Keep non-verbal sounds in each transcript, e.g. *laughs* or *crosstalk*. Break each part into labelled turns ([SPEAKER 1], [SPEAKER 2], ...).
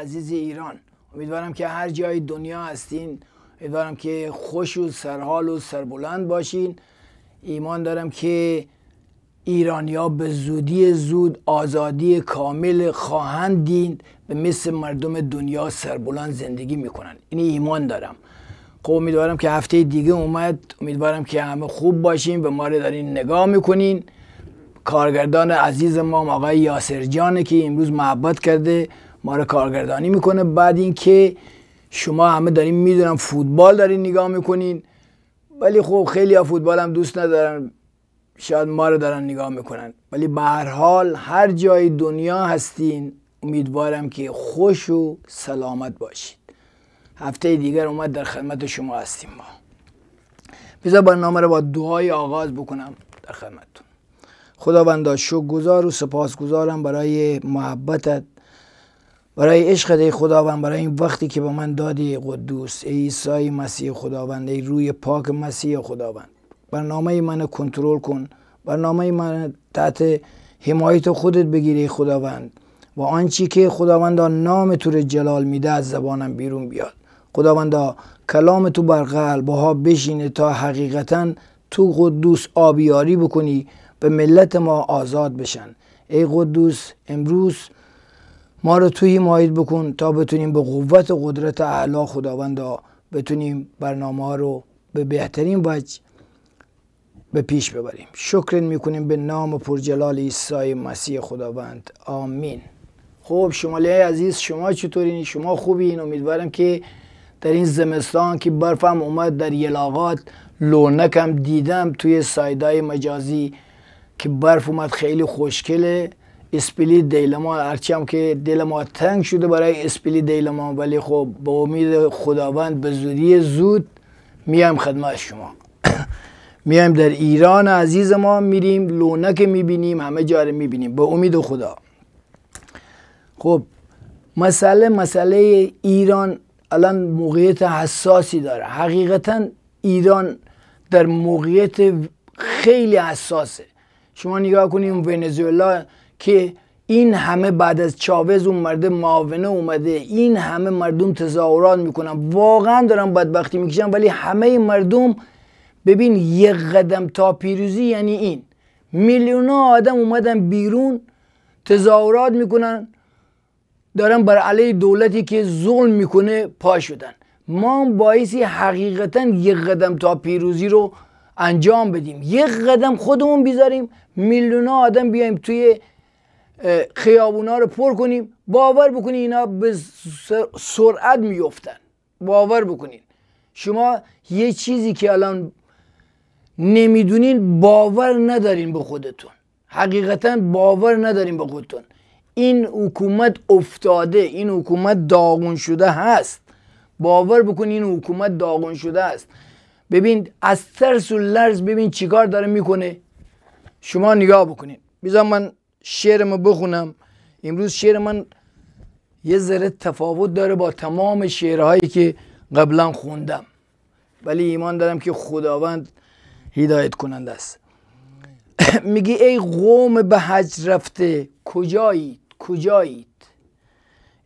[SPEAKER 1] عزیز ایران امیدوارم که هر جای دنیا هستین امیدوارم که خوش و سرحال و سربلند باشین ایمان دارم که ایرانیا به زودی زود آزادی کامل خواهند دید به مثل مردم دنیا سربلند زندگی میکنن این ایمان دارم خب امیدوارم که هفته دیگه اومد امیدوارم که همه خوب باشین به ما رو دارین نگاه میکنین کارگردان عزیز ما آقای یاسر جانه که امروز محبت کرده ما رو کارگردانی میکنه بعد اینکه شما همه دارین میدونم فوتبال دارین نگاه میکنین ولی خب خیلی ها فوتبال هم دوست ندارن شاید ما رو دارن نگاه میکنن ولی به هر حال هر جای دنیا هستین امیدوارم که خوش و سلامت باشید هفته دیگر اومد در خدمت شما هستیم ما بذار برنامه رو با دعای آغاز بکنم در خدمتتون خداوندا شکرگزار و سپاسگزارم برای محبتت برای عشق ای خداوند برای این وقتی که به من دادی قدوس ای عیسی مسیح خداوند ای روی پاک مسیح خداوند برنامه من کنترل کن برنامه من تحت حمایت خودت بگیری خداوند و آنچی که خداوندا نام تو رو جلال میده از زبانم بیرون بیاد خداوندا کلام تو بر قلب ها بشینه تا حقیقتا تو قدوس آبیاری بکنی به ملت ما آزاد بشن ای قدوس امروز ما رو توی مایید بکن تا بتونیم به قوت و قدرت اعلا خداوند، بتونیم برنامه رو به بهترین وجه به پیش ببریم شکر میکنیم به نام پرجلال عیسی مسیح خداوند آمین خب شمالی عزیز شما چطورین شما خوبین امیدوارم که در این زمستان که برفم اومد در یلاقات لونکم دیدم توی سایدای مجازی که برف اومد خیلی خوشکله اسپلی دیل ما که دل ما تنگ شده برای اسپلی دیلمان ولی خب با امید خداوند به زودی زود میایم خدمت شما *coughs* میایم در ایران عزیز ما میریم لونک میبینیم همه جا رو میبینیم به امید خدا خب مسئله مسئله ایران الان موقعیت حساسی داره حقیقتا ایران در موقعیت خیلی حساسه شما نگاه کنیم ونزوئلا که این همه بعد از چاوز اون مرده معاونه اومده این همه مردم تظاهرات میکنن واقعا دارن بدبختی میکشن ولی همه مردم ببین یک قدم تا پیروزی یعنی این میلیون ها آدم اومدن بیرون تظاهرات میکنن دارن بر علیه دولتی که ظلم میکنه پا شدن ما باعثی حقیقتا یک قدم تا پیروزی رو انجام بدیم یک قدم خودمون بیذاریم میلیون ها آدم بیایم توی خیابونا رو پر کنیم باور بکنید اینا به سرعت میفتن باور بکنین شما یه چیزی که الان نمیدونین باور ندارین به خودتون حقیقتا باور ندارین به خودتون این حکومت افتاده این حکومت داغون شده هست باور بکنید این حکومت داغون شده است ببین از ترس و لرز ببین چیکار داره میکنه شما نگاه بکنین بیزا من شعرمو بخونم امروز شعر من یه ذره تفاوت داره با تمام شعرهایی که قبلا خوندم ولی ایمان دارم که خداوند هدایت کننده است *coughs* میگی ای قوم به حج رفته کجایید کجایید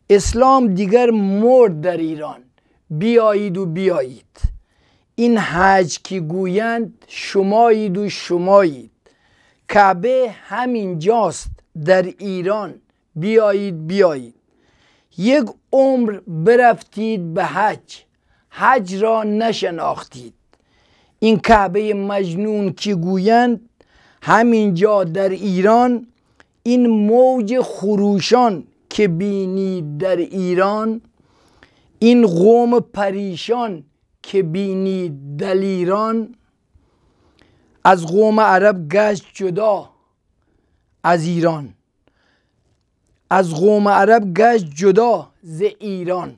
[SPEAKER 1] اسلام دیگر مرد در ایران بیایید و بیایید این حج که گویند شمایید و شمایید کعبه همین جاست در ایران بیایید بیایید یک عمر برفتید به حج حج را نشناختید این کعبه مجنون که گویند همینجا در ایران این موج خروشان که بینید در ایران این قوم پریشان که بینید ایران از قوم عرب گشت جدا از ایران از قوم عرب گشت جدا ز ایران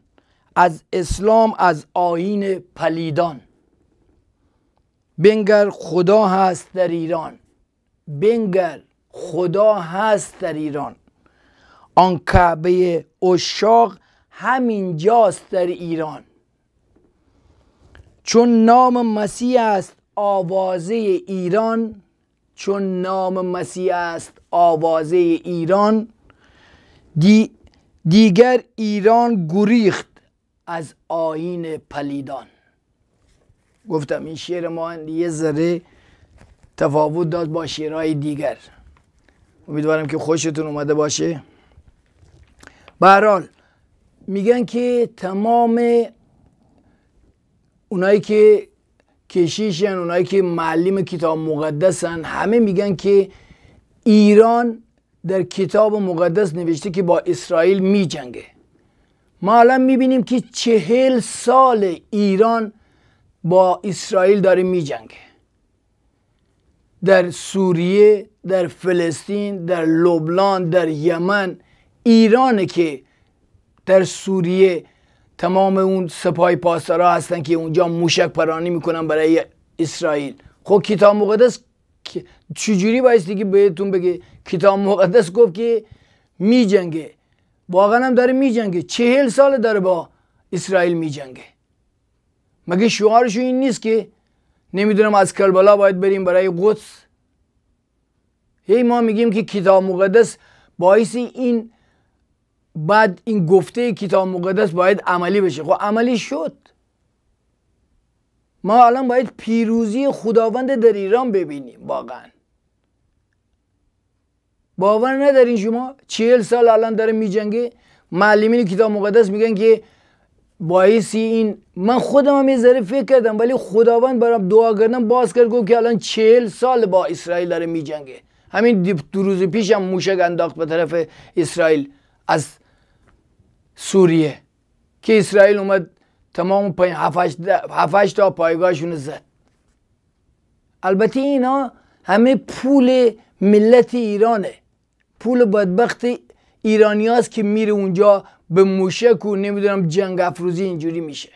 [SPEAKER 1] از اسلام از آین پلیدان بنگر خدا هست در ایران بنگر خدا هست در ایران آن کعبه اشاق همین جاست در ایران چون نام مسیح است آوازه ایران چون نام مسیح است آوازه ایران دی دیگر ایران گریخت از آین پلیدان گفتم این شعر ما یه ذره تفاوت داد با شعرهای دیگر امیدوارم که خوشتون اومده باشه برال میگن که تمام اونایی که کشیشن اونایی که معلم کتاب مقدسن همه میگن که ایران در کتاب مقدس نوشته که با اسرائیل میجنگه ما الان میبینیم که چهل سال ایران با اسرائیل داره میجنگه در سوریه در فلسطین در لبنان در یمن ایرانه که در سوریه تمام اون سپای پاسدارا هستن که اونجا موشک پرانی میکنن برای اسرائیل خب کتاب مقدس چجوری بایستی که بهتون بگه کتاب مقدس گفت که می جنگه واقعا هم داره می جنگه چهل سال داره با اسرائیل می جنگه مگه شعارشون این نیست که نمیدونم از کربلا باید بریم برای قدس هی ما میگیم که کتاب مقدس باعث این بعد این گفته کتاب مقدس باید عملی بشه خب عملی شد ما الان باید پیروزی خداوند در ایران ببینیم واقعا باور ندارین شما چهل سال الان داره میجنگه معلمین کتاب مقدس میگن که باعثی این من خودم هم یه ذره فکر کردم ولی خداوند برام دعا کردم باز کرد گفت که الان چهل سال با اسرائیل داره میجنگه همین دو روز پیش هم موشک انداخت به طرف اسرائیل از سوریه که اسرائیل اومد تمام هفتش تا پایگاهشون زد البته اینا همه پول ملت ایرانه پول بدبخت ایرانی که میره اونجا به موشک و نمیدونم جنگ افروزی اینجوری میشه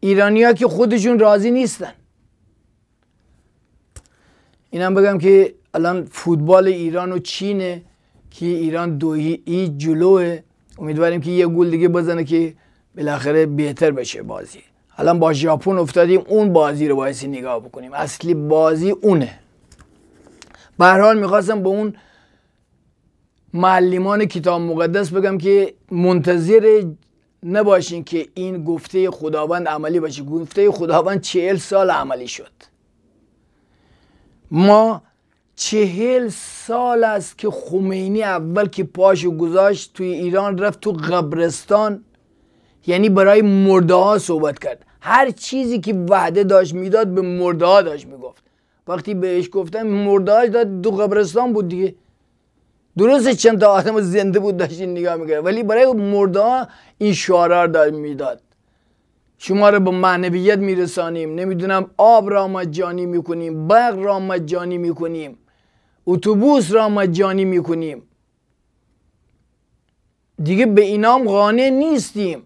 [SPEAKER 1] ایرانی ها که خودشون راضی نیستن اینم بگم که الان فوتبال ایران و چینه که ایران دویی هیچ جلوه امیدواریم که یه گل دیگه بزنه که بالاخره بهتر بشه بازی الان با ژاپن افتادیم اون بازی رو باعث نگاه بکنیم اصلی بازی اونه به حال میخواستم به اون معلمان کتاب مقدس بگم که منتظر نباشین که این گفته خداوند عملی باشه گفته خداوند چهل سال عملی شد ما چهل سال است که خمینی اول که پاشو گذاشت توی ایران رفت تو قبرستان یعنی برای مرده ها صحبت کرد هر چیزی که وعده داشت میداد به مرده ها داشت میگفت وقتی بهش گفتم مرده ها داد دو قبرستان بود دیگه درست چند تا آدم زنده بود داشتین نگاه میکرد ولی برای مرده ها این شعارار داد میداد شما رو به معنویت میرسانیم نمیدونم آب را مجانی میکنیم برق را مجانی میکنیم اتوبوس را مجانی میکنیم دیگه به اینام قانع نیستیم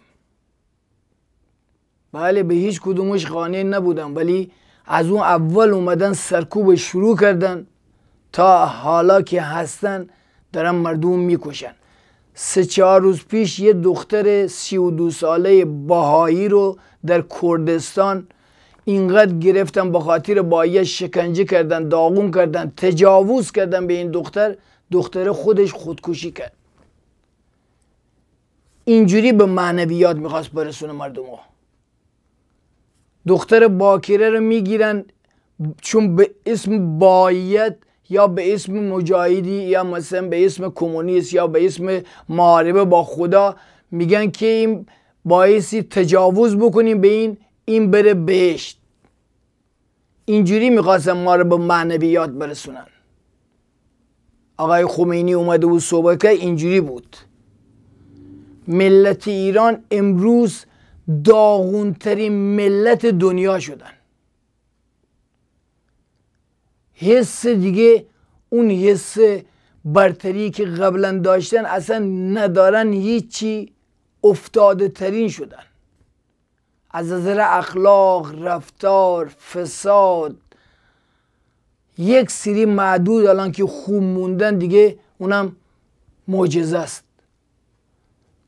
[SPEAKER 1] بله به هیچ کدومش قانع نبودم ولی از اون اول اومدن سرکوب شروع کردن تا حالا که هستن دارن مردم میکشن سه چهار روز پیش یه دختر سی و دو ساله بهایی رو در کردستان اینقدر گرفتن به خاطر شکنجه کردن داغون کردن تجاوز کردن به این دختر دختر خودش خودکشی کرد اینجوری به معنویات میخواست برسونه مردم ها دختر باکره رو میگیرن چون به اسم باید یا به اسم مجاهدی یا مثلا به اسم کمونیست یا به اسم معاربه با خدا میگن که این باعثی تجاوز بکنیم به این این بره بهشت اینجوری میخواستن ما رو به معنویات برسونن آقای خمینی اومده بود صحبه که اینجوری بود ملت ایران امروز داغونترین ملت دنیا شدن حس دیگه اون حس برتری که قبلا داشتن اصلا ندارن هیچی افتاده ترین شدن از نظر اخلاق رفتار فساد یک سری معدود الان که خوب موندن دیگه اونم معجزه است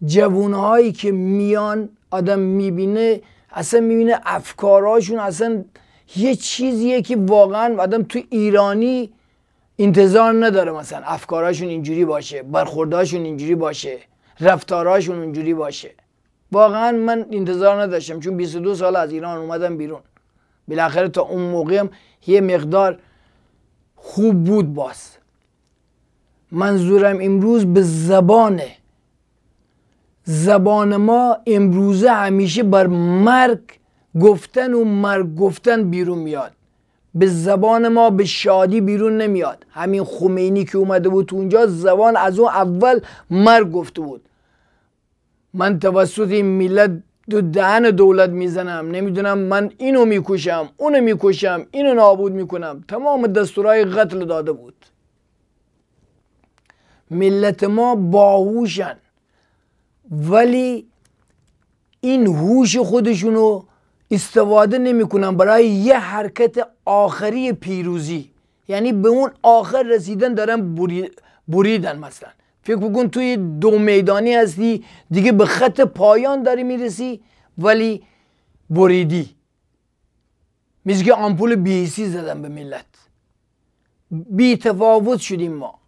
[SPEAKER 1] جوونهایی که میان آدم میبینه اصلا میبینه افکارهاشون اصلا یه چیزیه که واقعا آدم تو ایرانی انتظار نداره مثلا افکارهاشون اینجوری باشه برخوردهاشون اینجوری باشه رفتارهاشون اونجوری باشه واقعا من انتظار نداشتم چون 22 سال از ایران اومدم بیرون بالاخره تا اون موقع هم یه مقدار خوب بود باز منظورم امروز به زبانه زبان ما امروزه همیشه بر مرگ گفتن و مرگ گفتن بیرون میاد به زبان ما به شادی بیرون نمیاد همین خمینی که اومده بود اونجا زبان از اون اول مرگ گفته بود من توسط این ملت دو دهن دولت میزنم نمیدونم من اینو میکشم اونو میکشم اینو نابود میکنم تمام دستورای قتل داده بود ملت ما باهوشن ولی این هوش خودشونو استفاده نمیکنن برای یه حرکت آخری پیروزی یعنی به اون آخر رسیدن دارن بریدن مثلا فکر بکن توی دو میدانی هستی دیگه به خط پایان داری میرسی ولی بریدی میز که آمپول بیسی زدن به ملت بی تفاوت شدیم ما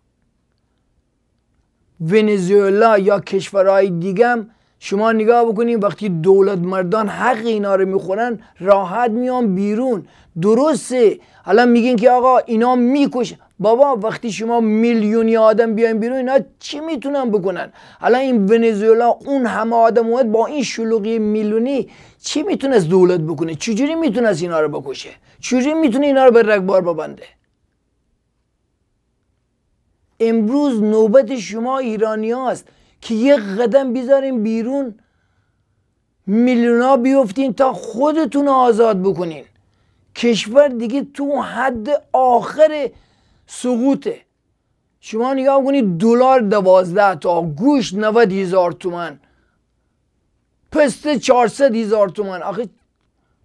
[SPEAKER 1] ونزوئلا یا کشورهای دیگم شما نگاه بکنید وقتی دولت مردان حق اینا رو میخورن راحت میان بیرون درسته حالا میگین که آقا اینا میکشه بابا وقتی شما میلیونی آدم بیاین بیرون اینا چی میتونن بکنن حالا این ونزوئلا اون همه آدم اومد با این شلوغی میلیونی چی از دولت بکنه چجوری از اینا رو بکشه چجوری میتونه اینا رو به رگبار ببنده امروز نوبت شما ایرانی که یه قدم بیزاریم بیرون ها بیفتین تا خودتون آزاد بکنین کشور دیگه تو حد آخر سقوطه شما نگاه کنید دلار دوازده تا گوش 90 هزار تومن پسته 400 هزار تومن آخه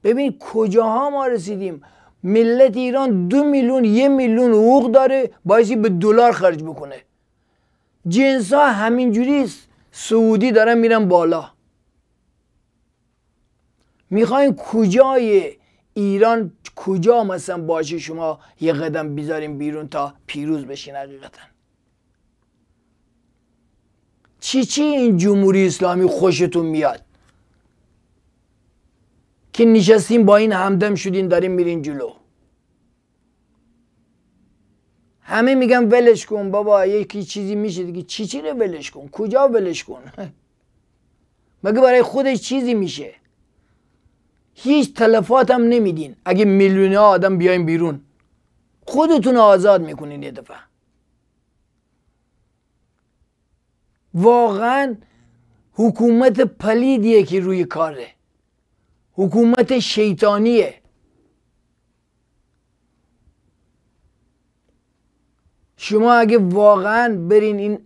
[SPEAKER 1] ببین کجاها ما رسیدیم ملت ایران دو میلیون یه میلیون حقوق داره باعثی به دلار خرج بکنه جنس ها جوریس سعودی دارن میرن بالا میخواین کجای ایران کجا مثلا باشه شما یه قدم بیزاریم بیرون تا پیروز بشین حقیقتا چی چی این جمهوری اسلامی خوشتون میاد که نشستیم با این همدم شدین داریم میرین جلو همه میگن ولش کن بابا یکی چیزی میشه دیگه چی چی رو ولش کن کجا ولش کن مگه برای خودش چیزی میشه هیچ تلفات هم نمیدین اگه میلیون آدم بیاین بیرون خودتون آزاد میکنین یه دفعه واقعا حکومت پلیدیه که روی کاره حکومت شیطانیه شما اگه واقعا برین این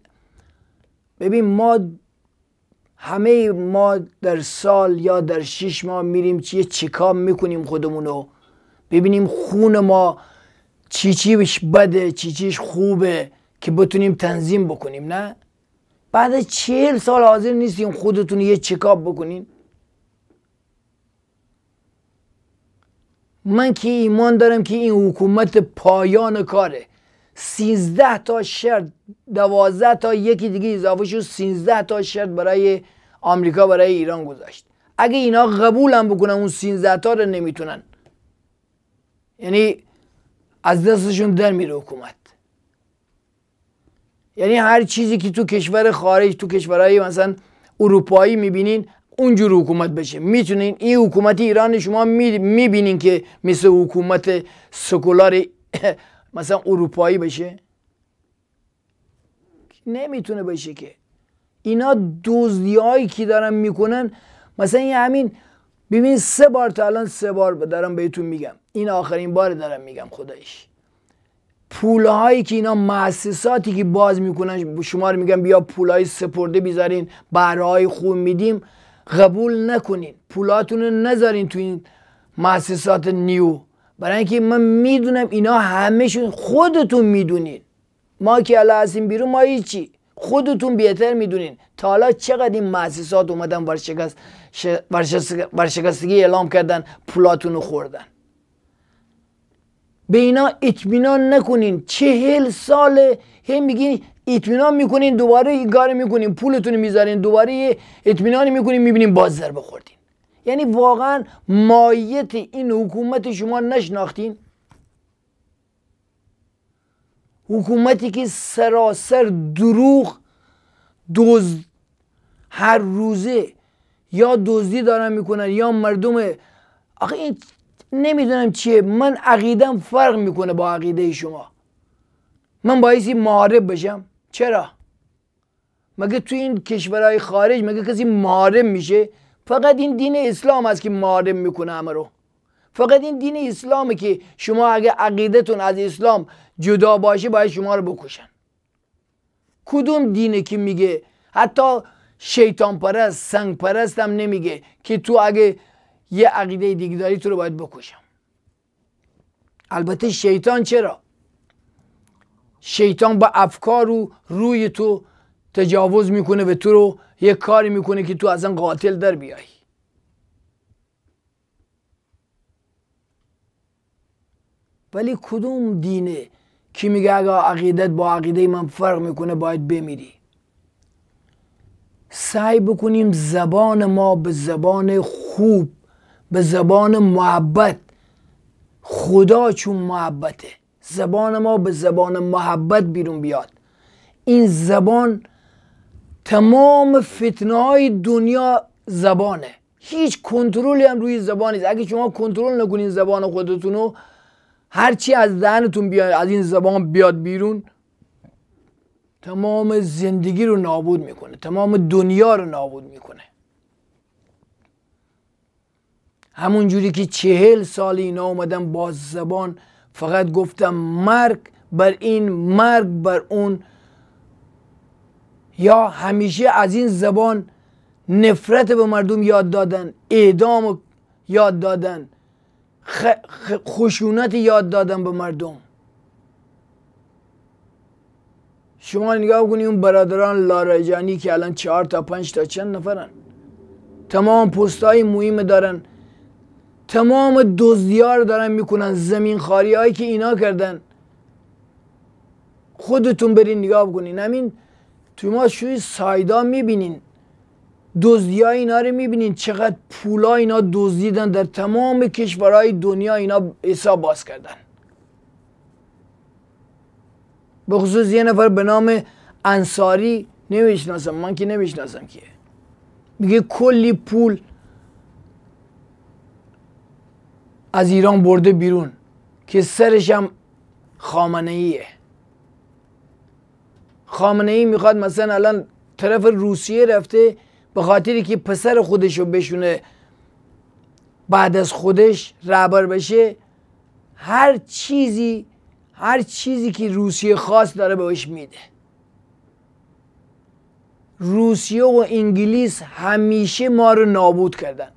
[SPEAKER 1] ببین ما همه ما در سال یا در شش ماه میریم چیه چیکام میکنیم خودمونو ببینیم خون ما چی چیش بده چی چیش خوبه که بتونیم تنظیم بکنیم نه بعد چهل سال حاضر نیستیم خودتون یه چکاب بکنین من که ایمان دارم که این حکومت پایان کاره 13 تا شرط دوازده تا یکی دیگه اضافه شد سینزده تا شرط برای آمریکا برای ایران گذاشت اگه اینا هم بکنن اون سینزده تا رو نمیتونن یعنی از دستشون در میره حکومت یعنی هر چیزی که تو کشور خارج تو کشورهای مثلا اروپایی میبینین اونجور حکومت بشه میتونین این حکومت ایران شما میبینین که مثل حکومت سکولار مثلا اروپایی بشه نمیتونه بشه که اینا دوزیایی که دارن میکنن مثلا این همین ببین سه بار تا الان سه بار دارم بهتون میگم این آخرین بار دارم میگم خدایش پولهایی که اینا مؤسساتی که باز میکنن شما رو میگن بیا پولای سپرده بیزارین برای خون میدیم قبول نکنین پولاتون رو نذارین تو این مؤسسات نیو برای اینکه من میدونم اینا همهشون خودتون میدونین ما که الان هستیم بیرون ما هیچی خودتون بهتر میدونین تا حالا چقدر این محسسات اومدن ورشکست ورشکستگی اعلام کردن پولاتون رو خوردن به اینا اطمینان نکنین چهل ساله هم میگین اطمینان میکنین دوباره این کار میکنین پولتون میذارین دوباره اطمینان میکنین میبینین باز ضربه خوردین یعنی واقعا مایت این حکومت شما نشناختین حکومتی که سراسر دروغ دوز هر روزه یا دزدی دارن میکنن یا مردم آخه این نمیدونم چیه من عقیدم فرق میکنه با عقیده شما من باعثی محارب بشم چرا مگه تو این کشورهای خارج مگه کسی معارب میشه فقط این دین اسلام است که معارم میکنه همه رو فقط این دین اسلامه که شما اگه عقیدتون از اسلام جدا باشه باید شما رو بکشن کدوم دینه که میگه حتی شیطان پرست سنگ پرست هم نمیگه که تو اگه یه عقیده دیگه داری تو رو باید بکشم البته شیطان چرا شیطان با افکار و روی تو تجاوز میکنه به تو رو یه کاری میکنه که تو ازن قاتل در بیای ولی کدوم دینه کی میگه اگه عقیدت با عقیده من فرق میکنه باید بمیری سعی بکنیم زبان ما به زبان خوب به زبان محبت خدا چون محبته زبان ما به زبان محبت بیرون بیاد این زبان تمام فتنه های دنیا زبانه هیچ کنترلی هم روی زبان نیست اگه شما کنترل نکنین زبان خودتون رو هرچی از دهنتون بیاد از این زبان بیاد بیرون تمام زندگی رو نابود میکنه تمام دنیا رو نابود میکنه همون جوری که چهل سال اینا اومدن با زبان فقط گفتم مرگ بر این مرگ بر اون یا همیشه از این زبان نفرت به مردم یاد دادن اعدام یاد دادن خشونت یاد دادن به مردم شما نگاه کنید اون برادران لاراجانی که الان چهار تا پنج تا چند نفرن تمام پست های مهم دارن تمام دزدیار دارن میکنن زمین خاری هایی که اینا کردن خودتون برین نگاه کنین همین تو ما شوی سایدا میبینین دزدی ها اینا رو میبینین چقدر پولا اینا دزدیدن در تمام کشورهای دنیا اینا حساب باز کردن به خصوص یه نفر به نام انصاری نمیشناسم من که نمیشناسم که میگه کلی پول از ایران برده بیرون که سرش هم خامنه ایه خامنه ای میخواد مثلا الان طرف روسیه رفته به خاطری که پسر خودش رو بشونه بعد از خودش رهبر بشه هر چیزی هر چیزی که روسیه خاص داره بهش میده روسیه و انگلیس همیشه ما رو نابود کردن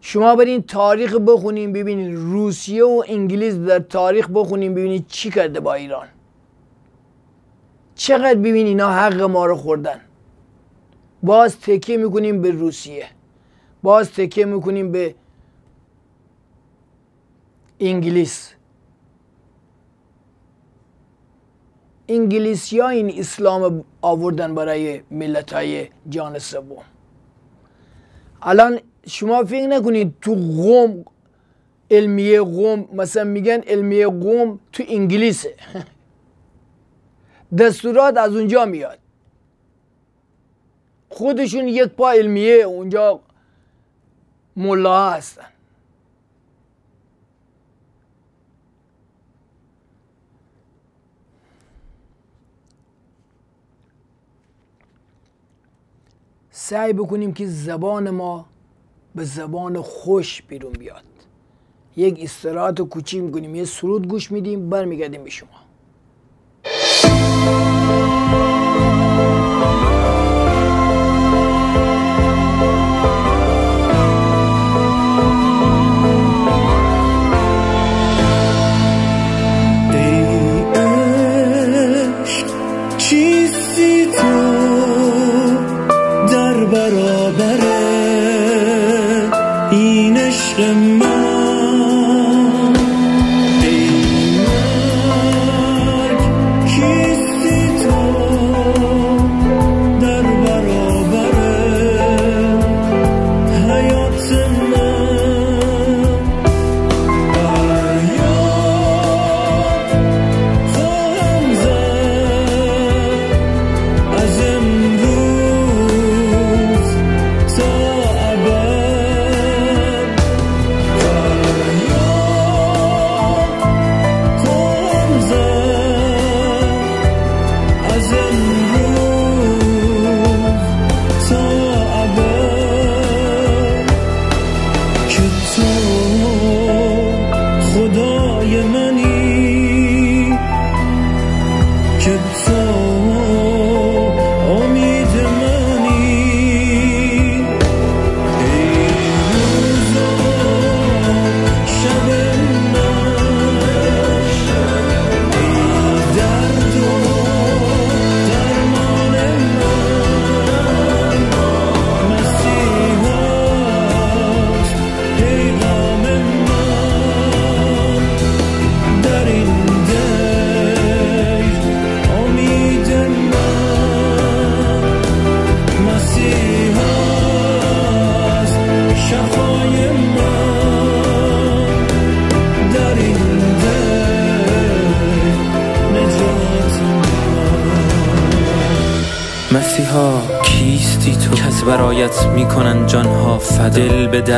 [SPEAKER 1] شما برین تاریخ بخونیم ببینید روسیه و انگلیس در تاریخ بخونین ببینید چی کرده با ایران چقدر ببین اینا حق ما رو خوردن باز تکیه میکنیم به روسیه باز تکیه میکنیم به انگلیس انگلیسی ها این اسلام آوردن برای ملت های جان سوم الان شما فکر نکنید تو قوم علمیه قوم مثلا میگن علمیه قوم تو انگلیسه *laughs* دستورات از اونجا میاد خودشون یک پا علمیه اونجا ملا هستن سعی بکنیم که زبان ما به زبان خوش بیرون بیاد یک استراحت کوچیک میکنیم یه سرود گوش میدیم برمیگردیم به شما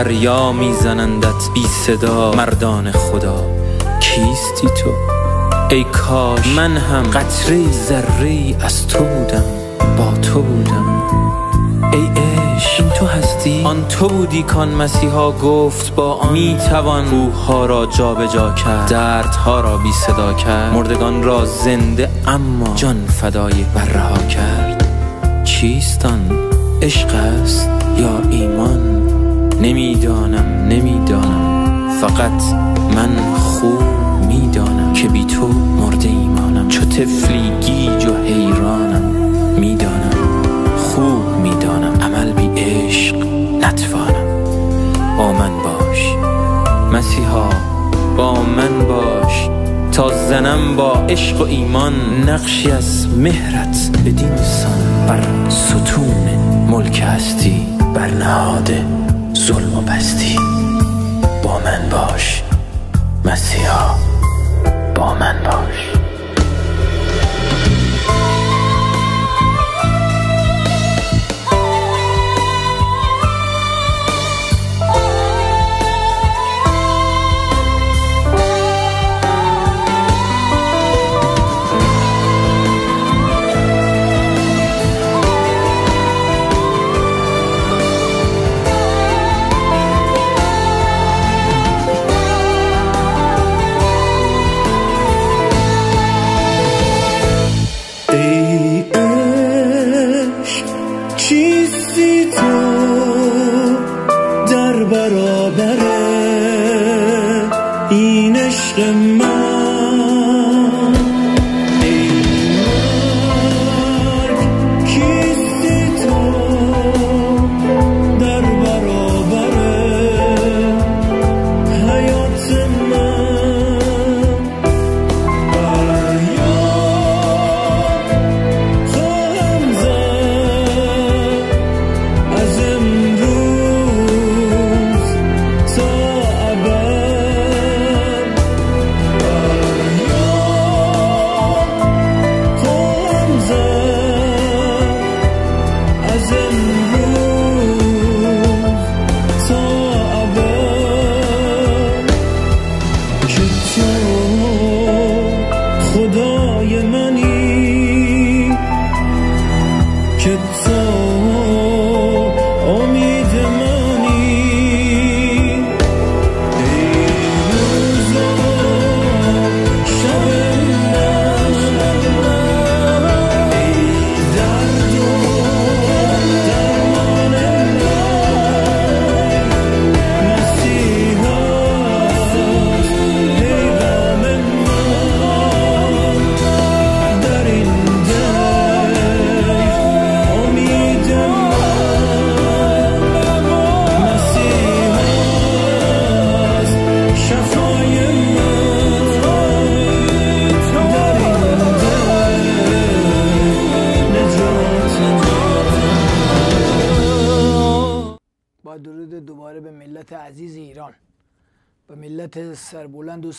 [SPEAKER 2] دریا میزنندت بی صدا مردان خدا کیستی تو ای کاش من هم قطره ذره از تو بودم با تو بودم ای عشق این تو هستی آن تو بودی کان مسیحا گفت با آن می توان ها را جابجا جا کرد ها را بی صدا کرد مردگان را زنده اما جان فدای برها کرد چیستان عشق است یا ایمان نمیدانم نمیدانم فقط من خوب میدانم که بی تو مرده ایمانم چو تفلی گیج و حیرانم میدانم خوب میدانم عمل بی عشق نتوانم با من باش مسیحا با من باش تا زنم با عشق و ایمان نقشی از مهرت بدین سان بر ستون ملک هستی بر نهاده ظلم و بستی با من باش مسیحا
[SPEAKER 3] you.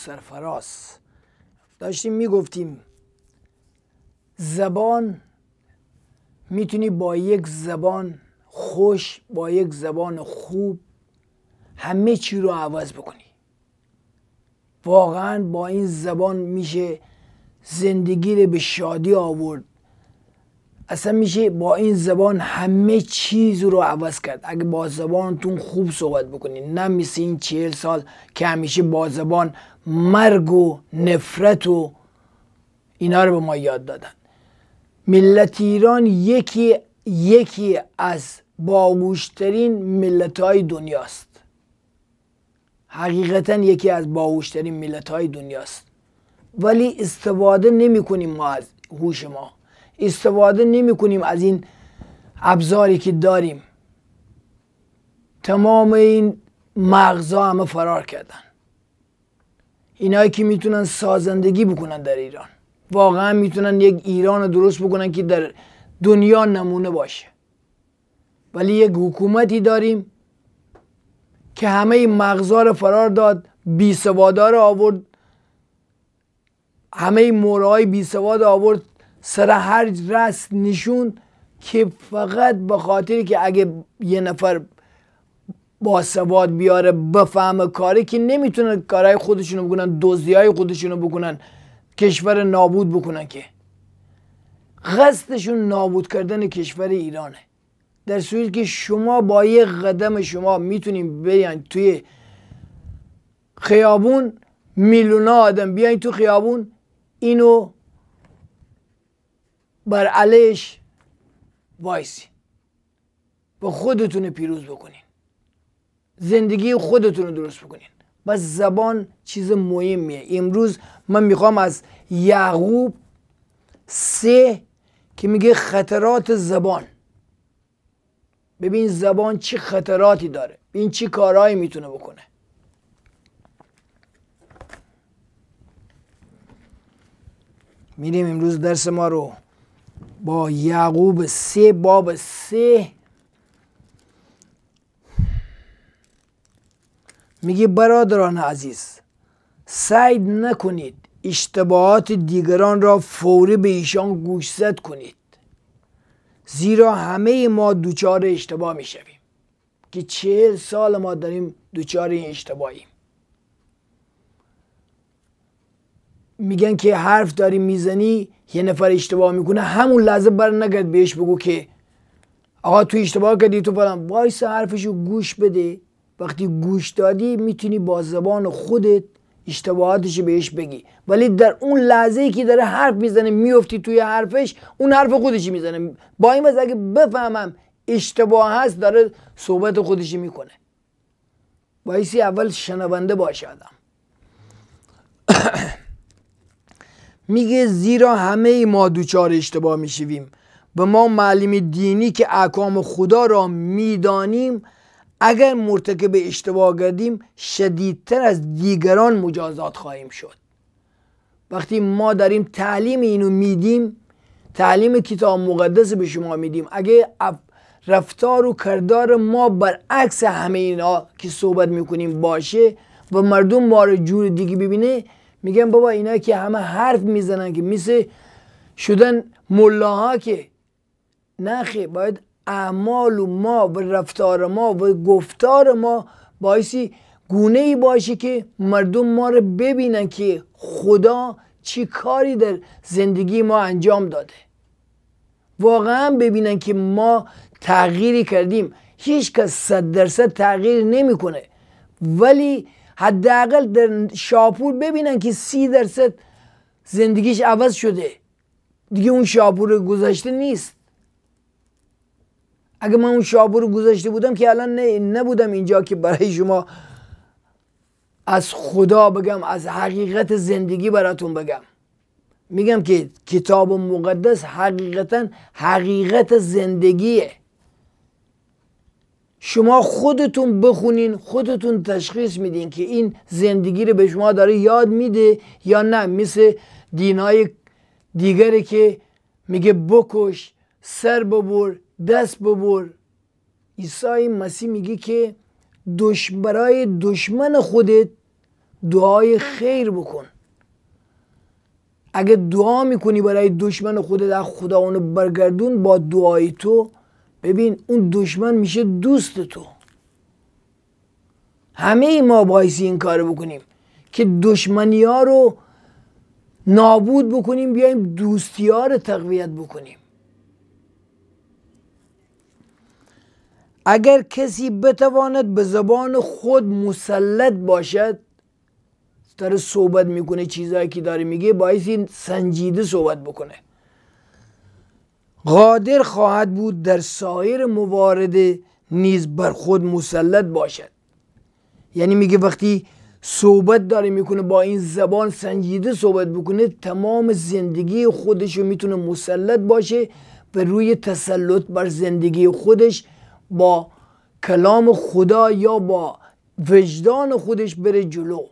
[SPEAKER 1] سرفراز داشتیم میگفتیم زبان میتونی با یک زبان خوش با یک زبان خوب همه چی رو عوض بکنی واقعا با این زبان میشه زندگی رو به شادی آورد اصلا میشه با این زبان همه چیز رو عوض کرد اگه با زبانتون خوب صحبت بکنید نه مثل این چهل سال که همیشه با زبان مرگ و نفرت و اینا رو به ما یاد دادن ملت ایران یکی یکی از باهوشترین ملت های دنیاست حقیقتا یکی از باهوشترین ملت های دنیاست ولی استفاده نمی کنیم ما از هوش ما استفاده نمی کنیم از این ابزاری که داریم تمام این مغزا همه فرار کردن اینایی که میتونن سازندگی بکنن در ایران واقعا میتونن یک ایران درست بکنن که در دنیا نمونه باشه ولی یک حکومتی داریم که همه این مغزا رو فرار داد بی آورد همه این مورای بی سواد آورد سر هر رس نشون که فقط به خاطر که اگه یه نفر با سواد بیاره بفهم کاری که نمیتونه کارهای خودشونو بکنن دزدی های خودشونو بکنن کشور نابود بکنن که قصدشون نابود کردن کشور ایرانه در صورتی که شما با یه قدم شما میتونیم بیان توی خیابون میلیون آدم بیاین تو خیابون اینو بر علیش وایسی با خودتون پیروز بکنین زندگی خودتون رو درست بکنین و زبان چیز مهمیه امروز من میخوام از یعقوب سه که میگه خطرات زبان ببین زبان چه خطراتی داره ببین چه کارهایی میتونه بکنه میریم امروز درس ما رو با یعقوب سه باب سه میگه برادران عزیز سعی نکنید اشتباهات دیگران را فوری به ایشان گوشزد کنید زیرا همه ما دوچار اشتباه میشویم که چهل سال ما داریم دوچار این اشتباهیم میگن که حرف داری میزنی یه نفر اشتباه میکنه همون لحظه بر نگرد بهش بگو که آقا تو اشتباه کردی تو فلان وایس حرفشو گوش بده وقتی گوش دادی میتونی با زبان خودت اشتباهاتش بهش بگی ولی در اون لحظه که داره حرف میزنه میفتی توی حرفش اون حرف خودشی میزنه با این اگه بفهمم اشتباه هست داره صحبت خودشی میکنه بایسی اول شنونده باشه آدم میگه زیرا همه ما دوچار اشتباه میشویم به ما معلم دینی که احکام خدا را میدانیم اگر مرتکب اشتباه گردیم شدیدتر از دیگران مجازات خواهیم شد وقتی ما داریم تعلیم اینو میدیم تعلیم کتاب مقدس به شما میدیم اگه رفتار و کردار ما برعکس همه اینا که صحبت میکنیم باشه و مردم ما رو جور دیگه ببینه میگن بابا اینا که همه حرف میزنن که میسه شدن ملاها که نخه باید اعمال و ما و رفتار ما و گفتار ما باعثی گونه ای باشه که مردم ما رو ببینن که خدا چی کاری در زندگی ما انجام داده واقعا ببینن که ما تغییری کردیم هیچ کس صد درصد تغییر نمیکنه ولی حداقل در شاپور ببینن که سی درصد زندگیش عوض شده دیگه اون شاپور گذشته نیست اگه من اون شاپور گذشته بودم که الان نه نبودم اینجا که برای شما از خدا بگم از حقیقت زندگی براتون بگم میگم که کتاب مقدس حقیقتا حقیقت زندگیه شما خودتون بخونین خودتون تشخیص میدین که این زندگی رو به شما داره یاد میده یا نه مثل دینای دیگری که میگه بکش سر ببر دست ببر عیسی مسیح میگه که دش برای دشمن خودت دعای خیر بکن اگه دعا میکنی برای دشمن خودت از خدا برگردون با دعای تو ببین اون دشمن میشه دوست تو همه ای ما بایسی این کارو بکنیم که دشمنی ها رو نابود بکنیم بیایم دوستی ها رو تقویت بکنیم اگر کسی بتواند به زبان خود مسلط باشد داره صحبت میکنه چیزایی که داره میگه باعث این سنجیده صحبت بکنه قادر خواهد بود در سایر موارد نیز بر خود مسلط باشد یعنی میگه وقتی صحبت داره میکنه با این زبان سنجیده صحبت بکنه تمام زندگی خودش رو میتونه مسلط باشه و روی تسلط بر زندگی خودش با کلام خدا یا با وجدان خودش بره جلو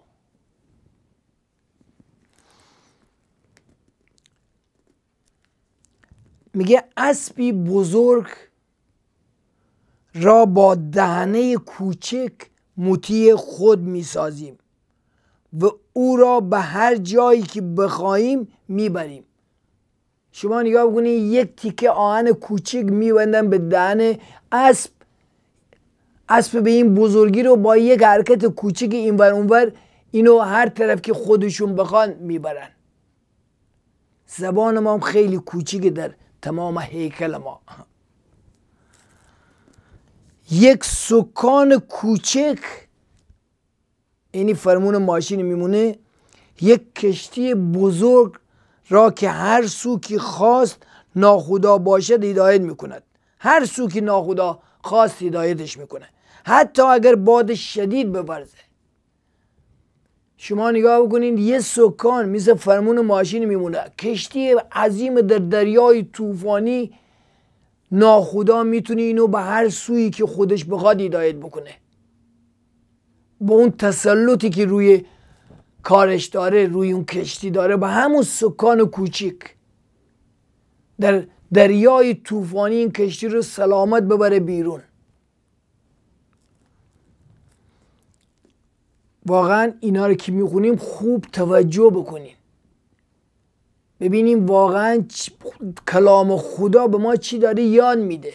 [SPEAKER 1] میگه اسبی بزرگ را با دهنه کوچک مطیع خود میسازیم و او را به هر جایی که بخواهیم میبریم شما نگاه بکنید یک تیکه آهن کوچک میبندن به دهن اسب اسب به این بزرگی رو با یک حرکت کوچک اینور اونور اینو هر طرف که خودشون بخوان میبرن زبان ما هم خیلی کوچیک در تمام هیکل ما یک سکان کوچک اینی فرمون ماشین میمونه یک کشتی بزرگ را که هر سو که خواست ناخدا باشد هدایت میکند هر سو که ناخدا خواست هدایتش میکنه حتی اگر باد شدید ببرزه شما نگاه بکنین یه سکان مثل فرمون ماشین میمونه کشتی عظیم در دریای طوفانی ناخدا میتونه اینو به هر سویی که خودش بخواد هدایت بکنه با اون تسلطی که روی کارش داره روی اون کشتی داره به همون سکان کوچیک در دریای طوفانی این کشتی رو سلامت ببره بیرون واقعا اینا رو که میخونیم خوب توجه بکنیم ببینیم واقعا کلام خدا به ما چی داره یاد میده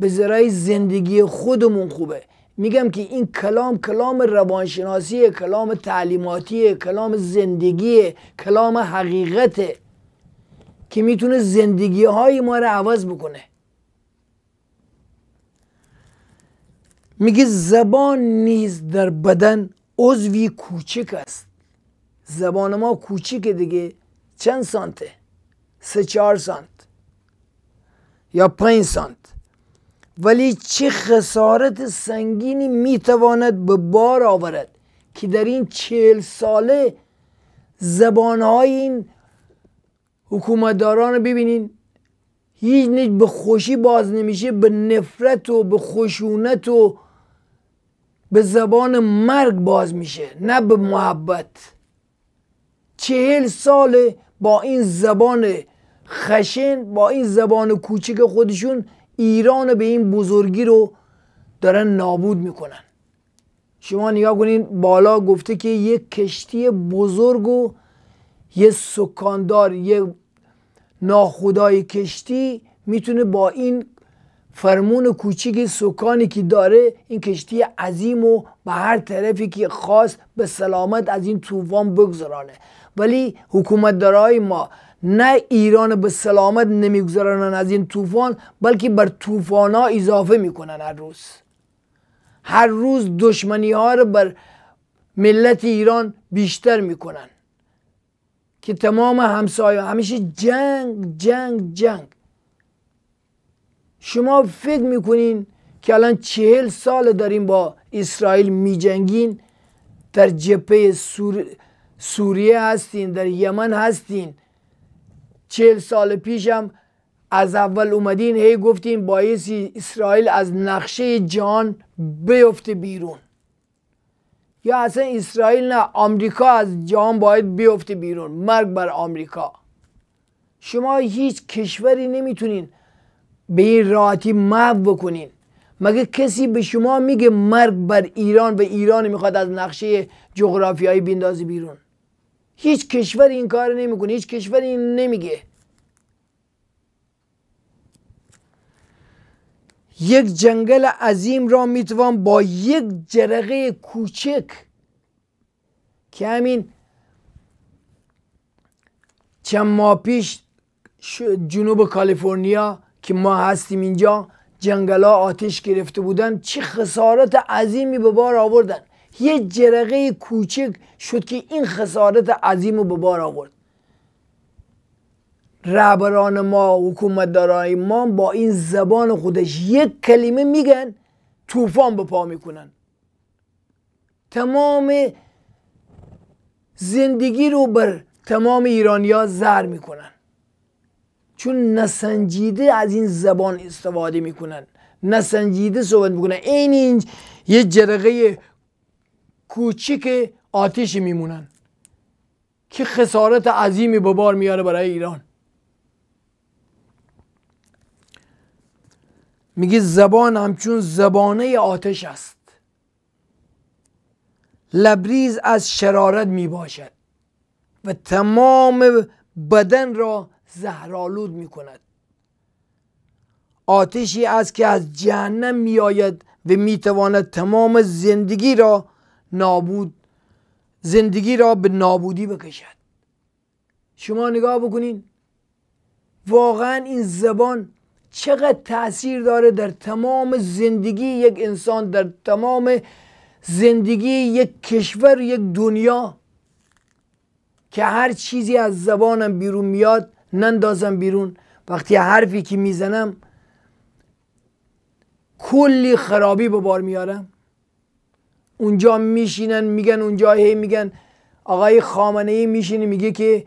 [SPEAKER 1] به ذرای زندگی خودمون خوبه میگم که این کلام کلام روانشناسیه، کلام تعلیماتی کلام زندگی کلام حقیقته که میتونه زندگی های ما رو عوض بکنه میگه زبان نیز در بدن عضوی کوچک است زبان ما کوچکه دیگه چند سانته سه چهار سانت یا پنج سانت ولی چه خسارت سنگینی میتواند به بار آورد که در این چهل ساله زبانهای این حکومتداران رو ببینین هیچ نیچ به خوشی باز نمیشه به نفرت و به خشونت و به زبان مرگ باز میشه نه به محبت چهل سال با این زبان خشن با این زبان کوچک خودشون ایران به این بزرگی رو دارن نابود میکنن شما نگاه کنین بالا گفته که یک کشتی بزرگ و یه سکاندار یه ناخدای کشتی میتونه با این فرمون کوچیک سکانی که داره این کشتی عظیم و به هر طرفی که خاص به سلامت از این طوفان بگذرانه ولی حکومت دارای ما نه ایران به سلامت نمیگذرانن از این طوفان بلکه بر طوفان ها اضافه میکنن هر روز هر روز دشمنی ها رو بر ملت ایران بیشتر میکنن که تمام همسایه همیشه جنگ جنگ جنگ شما فکر میکنین که الان چهل سال داریم با اسرائیل میجنگین در جپه سوریه هستین در یمن هستین چهل سال پیشم از اول اومدین هی گفتین بایستی اسرائیل از نقشه جهان بیفته بیرون یا اصلا اسرائیل نه آمریکا از جهان باید بیفته بیرون مرگ بر آمریکا شما هیچ کشوری نمیتونین به این راحتی محو بکنین مگه کسی به شما میگه مرگ بر ایران و ایران میخواد از نقشه جغرافیایی بیندازی بیرون هیچ کشور این کار نمیکنه هیچ کشور این نمیگه یک جنگل عظیم را میتوان با یک جرقه کوچک که همین چند ماه پیش جنوب کالیفرنیا که ما هستیم اینجا جنگلا آتش گرفته بودن چه خسارت عظیمی به بار آوردن یه جرقه کوچک شد که این خسارت عظیم رو به بار آورد رهبران ما حکومت دارای ما با این زبان خودش یک کلمه میگن طوفان به پا میکنن تمام زندگی رو بر تمام ایرانیا زر میکنن چون نسنجیده از این زبان استفاده میکنن نسنجیده صحبت میکنن این اینج یه جرقه کوچیک آتش میمونن که خسارت عظیمی به بار میاره برای ایران میگه زبان همچون زبانه آتش است لبریز از شرارت میباشد و تمام بدن را زهرالود می کند آتشی است که از جهنم میآید و میتواند تمام زندگی را نابود زندگی را به نابودی بکشد شما نگاه بکنین واقعا این زبان چقدر تاثیر داره در تمام زندگی یک انسان در تمام زندگی یک کشور یک دنیا که هر چیزی از زبانم بیرون میاد نندازم بیرون وقتی حرفی که میزنم کلی خرابی به بار میارم اونجا میشینن میگن اونجا هی میگن آقای خامنه ای میشینه میگه که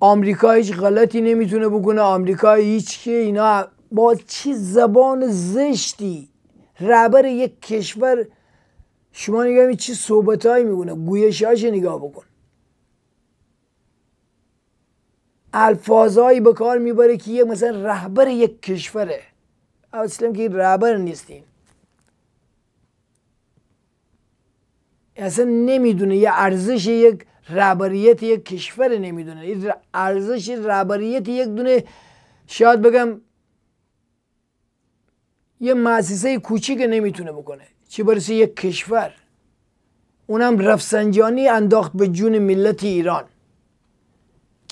[SPEAKER 1] آمریکا هیچ غلطی نمیتونه بکنه آمریکا هیچ که اینا با چی زبان زشتی رهبر یک کشور شما نگاه چی صحبتهایی گویش گویشهاش نگاه بکن الفاظهایی به کار میبره که یه مثلا رهبر یک کشوره اصلا که رهبر نیستین اصلا نمیدونه یه ارزش یک رهبریت یک کشور نمیدونه ارزش رهبریت یک دونه شاید بگم یه مؤسسه کوچیک نمیتونه بکنه چه برسه یک کشور اونم رفسنجانی انداخت به جون ملت ایران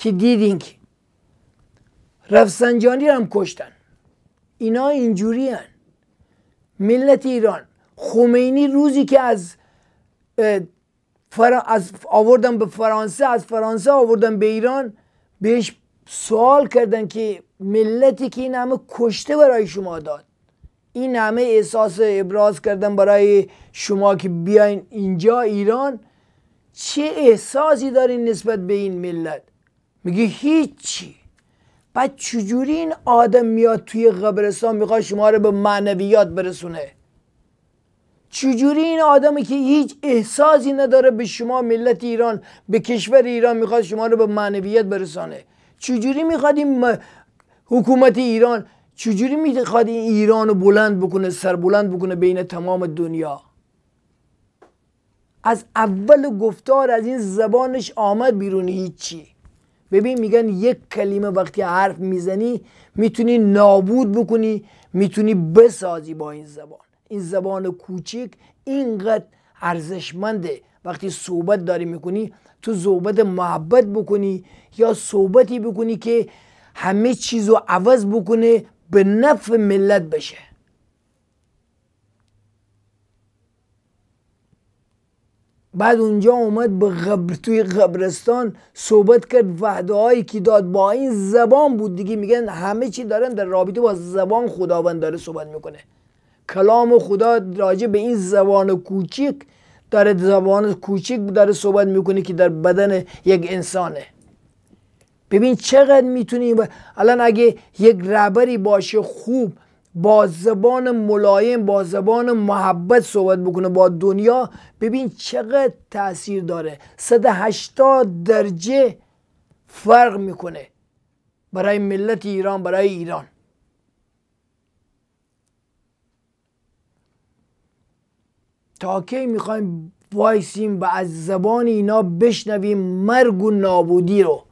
[SPEAKER 1] که دیدین که رفسنجانی رو هم کشتن اینا اینجوری هن. ملت ایران خمینی روزی که از از آوردن به فرانسه از فرانسه آوردن به ایران بهش سوال کردن که ملتی که این همه کشته برای شما داد این همه احساس ابراز کردن برای شما که بیاین اینجا ایران چه احساسی دارین نسبت به این ملت میگه هیچی بعد چجوری این آدم میاد توی قبرستان میخواد شما رو به معنویات برسونه چجوری این آدمی که هیچ احساسی نداره به شما ملت ایران به کشور ایران میخواد شما رو به معنویت برسانه چجوری میخواد این حکومت ایران چجوری میخواد این ایران رو بلند بکنه سربلند بکنه بین تمام دنیا از اول گفتار از این زبانش آمد بیرون هیچی ببین میگن یک کلمه وقتی حرف میزنی میتونی نابود بکنی میتونی بسازی با این زبان این زبان کوچیک اینقدر ارزشمنده وقتی صحبت داری میکنی تو صحبت محبت بکنی یا صحبتی بکنی که همه چیزو عوض بکنه به نفع ملت بشه بعد اونجا اومد به غبر توی قبرستان صحبت کرد وعده هایی که داد با این زبان بود دیگه میگن همه چی دارن در رابطه با زبان خداوند داره صحبت میکنه کلام خدا راجع به این زبان کوچیک داره زبان کوچیک داره صحبت میکنه که در بدن یک انسانه ببین چقدر میتونیم الان اگه یک رهبری باشه خوب با زبان ملایم با زبان محبت صحبت بکنه با دنیا ببین چقدر تاثیر داره 180 درجه فرق میکنه برای ملت ایران برای ایران تا کی میخوایم وایسیم و از زبان اینا بشنویم مرگ و نابودی رو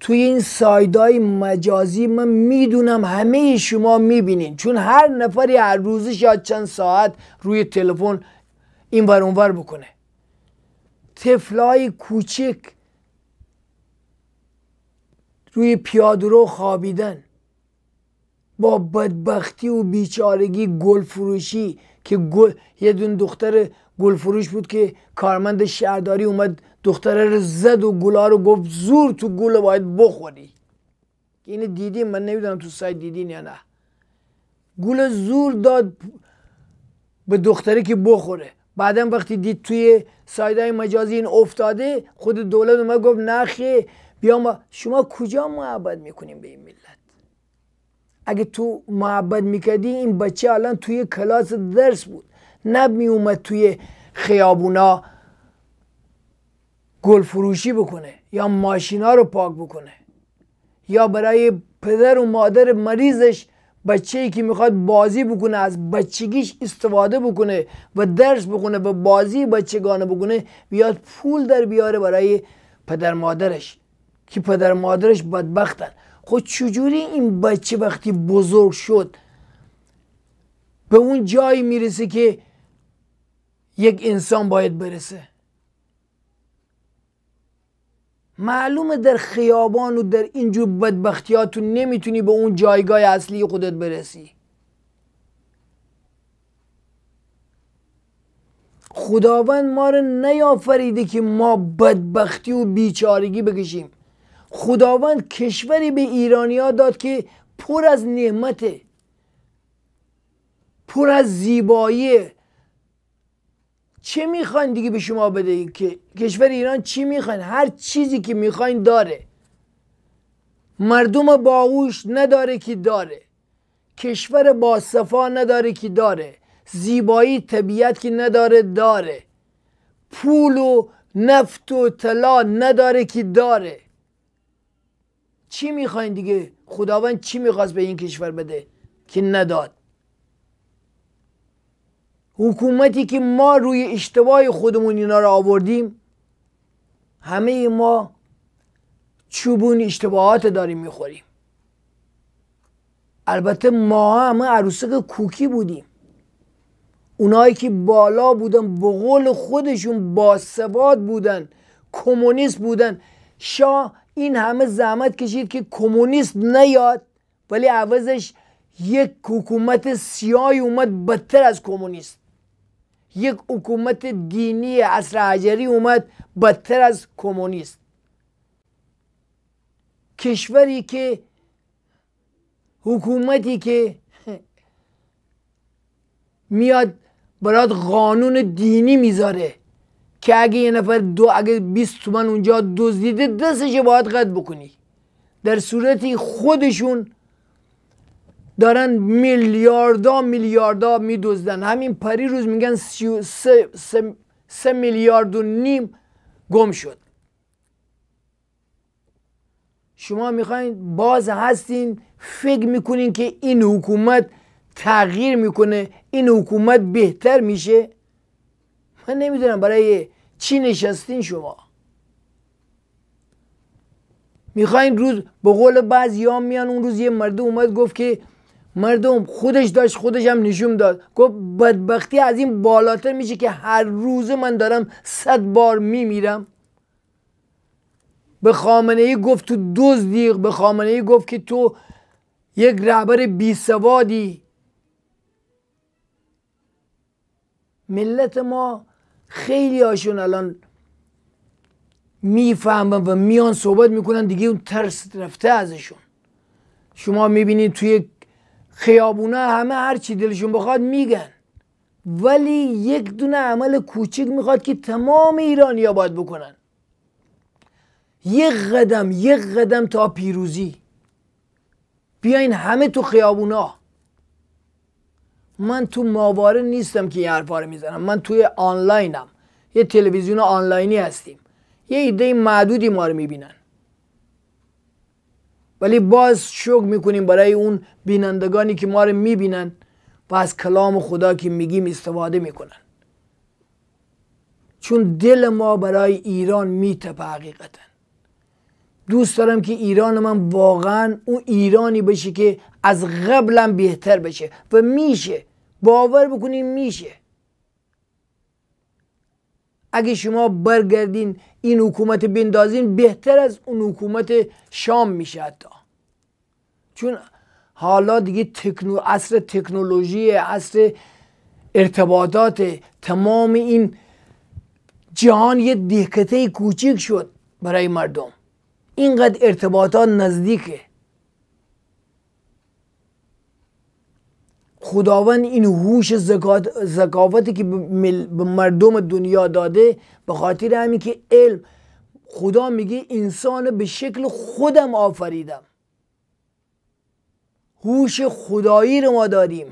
[SPEAKER 1] توی این سایدای مجازی من میدونم همه شما میبینین چون هر نفری هر روزش شاید چند ساعت روی تلفن این ور اونور بکنه تفلای کوچک روی پیادرو خوابیدن با بدبختی و بیچارگی گل فروشی که گل یه دون دختر گل فروش بود که کارمند شهرداری اومد دختره رو زد و گلا رو گفت زور تو گل باید بخوری این دیدی من نمیدونم تو سایت دیدین یا نه گل زور داد به دختره که بخوره بعدا وقتی دید توی سایدهای مجازی این افتاده خود دولت اومد گفت نخه بیا ما شما کجا معبد میکنیم به این ملت اگه تو محبت میکردی این بچه الان توی کلاس درس بود نه می اومد توی خیابونا گل فروشی بکنه یا ماشینا رو پاک بکنه یا برای پدر و مادر مریضش بچه ای که میخواد بازی بکنه از بچگیش استفاده بکنه و درس بکنه و بازی بچگانه بکنه بیاد پول در بیاره برای پدر مادرش که پدر مادرش بدبختن خود خب چجوری این بچه وقتی بزرگ شد به اون جایی میرسه که یک انسان باید برسه معلومه در خیابان و در اینجور بدبختیاتو نمیتونی به اون جایگاه اصلی خودت برسی خداوند ما رو نیافریده که ما بدبختی و بیچارگی بکشیم خداوند کشوری به ایرانیا داد که پر از نعمته پر از زیبایی چه میخواین دیگه به شما بده که کشور ایران چی میخواین هر چیزی که میخواین داره مردم باغوش نداره که داره کشور باصفا نداره که داره زیبایی طبیعت که نداره داره پول و نفت و طلا نداره که داره چی میخواین دیگه خداوند چی میخواست به این کشور بده که نداد حکومتی که ما روی اشتباه خودمون اینا رو آوردیم همه ما چوبون اشتباهات داریم میخوریم البته ما همه عروسق کوکی بودیم اونایی که بالا بودن و قول خودشون باسواد بودن کمونیست بودن شاه این همه زحمت کشید که کمونیست نیاد ولی عوضش یک حکومت سیاهی اومد بدتر از کمونیست یک حکومت دینی عصر حجری اومد بدتر از کمونیست کشوری که حکومتی که میاد برات قانون دینی میذاره که اگه یه نفر دو اگه 20 تومن اونجا دزدیده دستش باید قد بکنی در صورتی خودشون دارن میلیاردا میلیاردا میدزدن همین پری روز میگن سه, میلیارد و نیم گم شد شما میخواین باز هستین فکر میکنین که این حکومت تغییر میکنه این حکومت بهتر میشه من نمیدونم برای چی نشستین شما میخواین روز به قول بعضی میان اون روز یه مرد اومد گفت که مردم خودش داشت خودش هم نشون داد گفت بدبختی از این بالاتر میشه که هر روز من دارم صد بار میمیرم به خامنه ای گفت تو دزدی به خامنه ای گفت که تو یک رهبر بی سوادی ملت ما خیلی هاشون الان میفهمن و میان صحبت میکنن دیگه اون ترس رفته ازشون شما میبینید توی خیابونا همه هر چی دلشون بخواد میگن ولی یک دونه عمل کوچیک میخواد که تمام ایرانیا باید بکنن یک قدم یک قدم تا پیروزی بیاین همه تو خیابونا من تو ماواره نیستم که این حرفا رو میزنم من توی آنلاینم یه تلویزیون آنلاینی هستیم یه ایده معدودی ما رو میبینن ولی باز شکر میکنیم برای اون بینندگانی که ما رو میبینن و از کلام خدا که میگیم استفاده میکنن چون دل ما برای ایران میتپه حقیقتا دوست دارم که ایران من واقعا اون ایرانی بشه که از قبلم بهتر بشه و میشه باور بکنیم میشه اگه شما برگردین این حکومت بندازین بهتر از اون حکومت شام میشه حتی چون حالا دیگه تکنو تکنولوژیه، تکنولوژی اصر ارتباطات تمام این جهان یه دهکته کوچیک شد برای مردم اینقدر ارتباطات نزدیکه خداوند این هوش ذکاوتی که به مردم دنیا داده به خاطر همین که علم خدا میگه انسان به شکل خودم آفریدم هوش خدایی رو ما داریم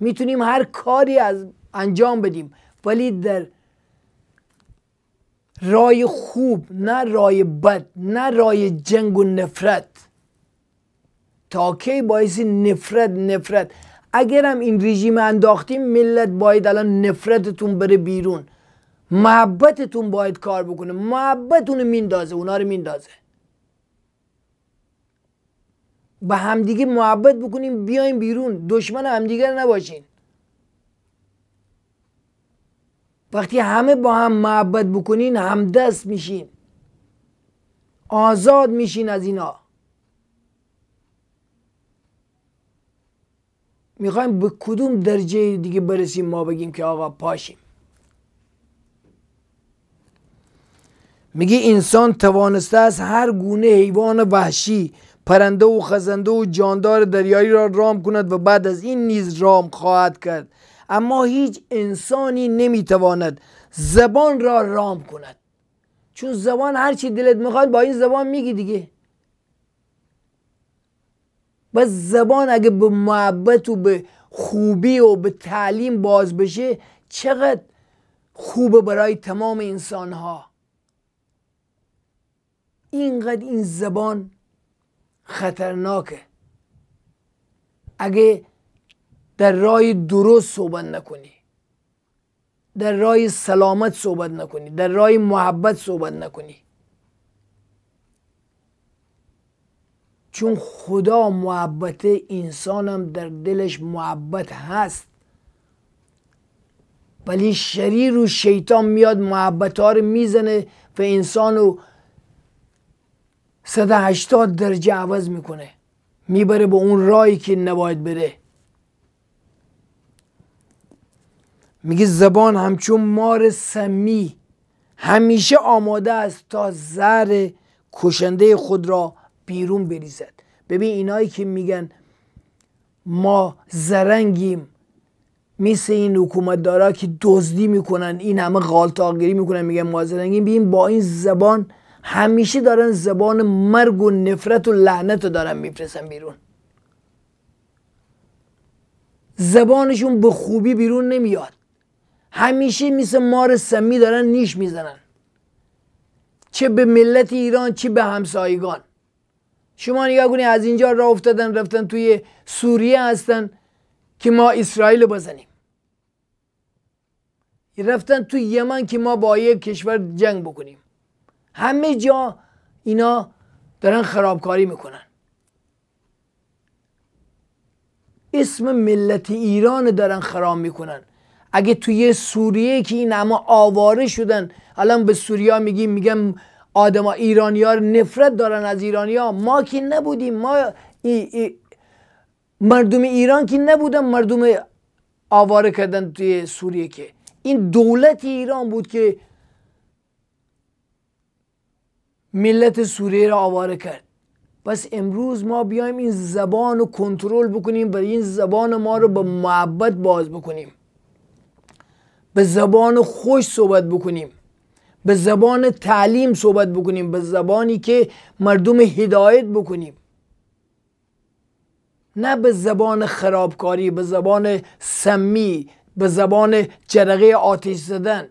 [SPEAKER 1] میتونیم هر کاری از انجام بدیم ولی در رای خوب نه رای بد نه رای جنگ و نفرت تا کی باعث نفرت نفرت اگرم این رژیم انداختیم ملت باید الان نفرتتون بره بیرون محبتتون باید کار بکنه محبتونو میندازه اونا رو میندازه به همدیگه محبت بکنیم بیایم بیرون دشمن همدیگر نباشین وقتی همه با هم محبت بکنین همدست میشین آزاد میشین از اینا میخوایم به کدوم درجه دیگه برسیم ما بگیم که آقا پاشیم میگه انسان توانسته از هر گونه حیوان وحشی پرنده و خزنده و جاندار دریایی را رام کند و بعد از این نیز رام خواهد کرد اما هیچ انسانی نمیتواند زبان را رام کند چون زبان هر چی دلت میخواد با این زبان میگی دیگه و زبان اگه به محبت و به خوبی و به تعلیم باز بشه چقدر خوبه برای تمام انسان ها اینقدر این زبان خطرناکه اگه در رای درست صحبت نکنی در رای سلامت صحبت نکنی در رای محبت صحبت نکنی چون خدا محبت انسانم در دلش محبت هست ولی شریر و شیطان میاد محبت رو میزنه و انسان رو 180 درجه عوض میکنه میبره به اون راهی که نباید بره میگه زبان همچون مار سمی همیشه آماده است تا زر کشنده خود را بیرون بریزد ببین اینایی که میگن ما زرنگیم مثل این حکومت دارا که دزدی میکنن این همه غالطاقگیری میکنن میگن ما زرنگیم ببین با این زبان همیشه دارن زبان مرگ و نفرت و لعنت رو دارن میفرستن بیرون زبانشون به خوبی بیرون نمیاد همیشه مثل مار سمی دارن نیش میزنن چه به ملت ایران چه به همسایگان شما نگاه از اینجا را افتادن رفتن توی سوریه هستن که ما اسرائیل بزنیم رفتن توی یمن که ما با یک کشور جنگ بکنیم همه جا اینا دارن خرابکاری میکنن اسم ملت ایران دارن خراب میکنن اگه توی سوریه که این اما آواره شدن الان به سوریا میگیم میگم ایرانی ها نفرت دارن از ها ما که نبودیم ما ای مردم ایران که نبودن مردم آواره کردن توی سوریه که این دولت ایران بود که ملت سوریه را آواره کرد پس امروز ما بیایم این زبان رو کنترل بکنیم و این زبان ما رو به محبت باز بکنیم به زبان خوش صحبت بکنیم به زبان تعلیم صحبت بکنیم به زبانی که مردم هدایت بکنیم نه به زبان خرابکاری به زبان سمی به زبان جرقه آتش زدن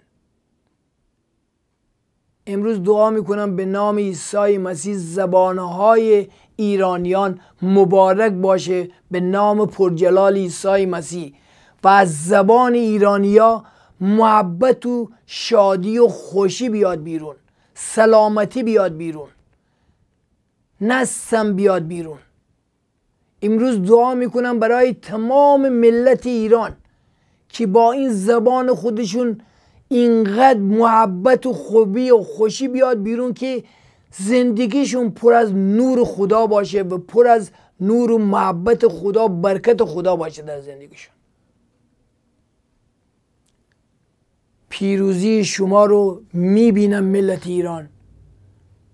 [SPEAKER 1] امروز دعا میکنم به نام عیسی مسیح زبانهای ایرانیان مبارک باشه به نام پرجلال عیسی مسیح و از زبان ایرانیا محبت و شادی و خوشی بیاد بیرون سلامتی بیاد بیرون نسم بیاد بیرون امروز دعا میکنم برای تمام ملت ایران که با این زبان خودشون اینقدر محبت و خوبی و خوشی بیاد بیرون که زندگیشون پر از نور خدا باشه و پر از نور و محبت خدا برکت خدا باشه در زندگیشون پیروزی شما رو میبینم ملت ایران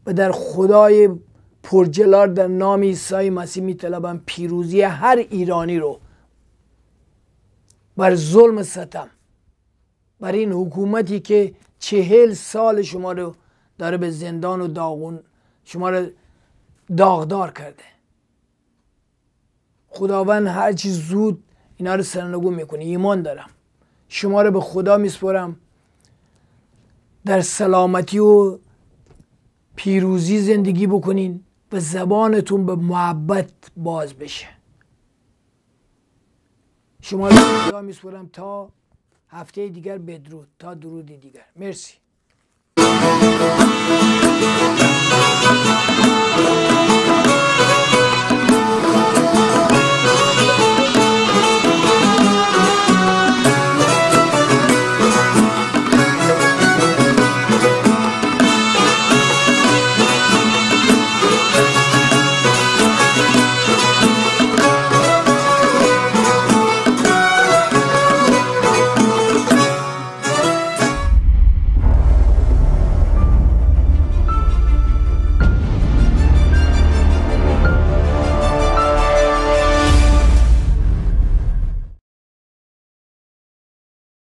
[SPEAKER 1] و در خدای پرجلار در نام عیسی مسیح میطلبم پیروزی هر ایرانی رو بر ظلم ستم بر این حکومتی که چهل سال شما رو داره به زندان و داغون شما رو داغدار کرده خداوند هرچی زود اینا رو سرنگون میکنه ایمان دارم شما رو به خدا میسپرم در سلامتی و پیروزی زندگی بکنین و زبانتون به محبت باز بشه شما را میسپرم تا هفته دیگر بدرود تا درود دیگر مرسی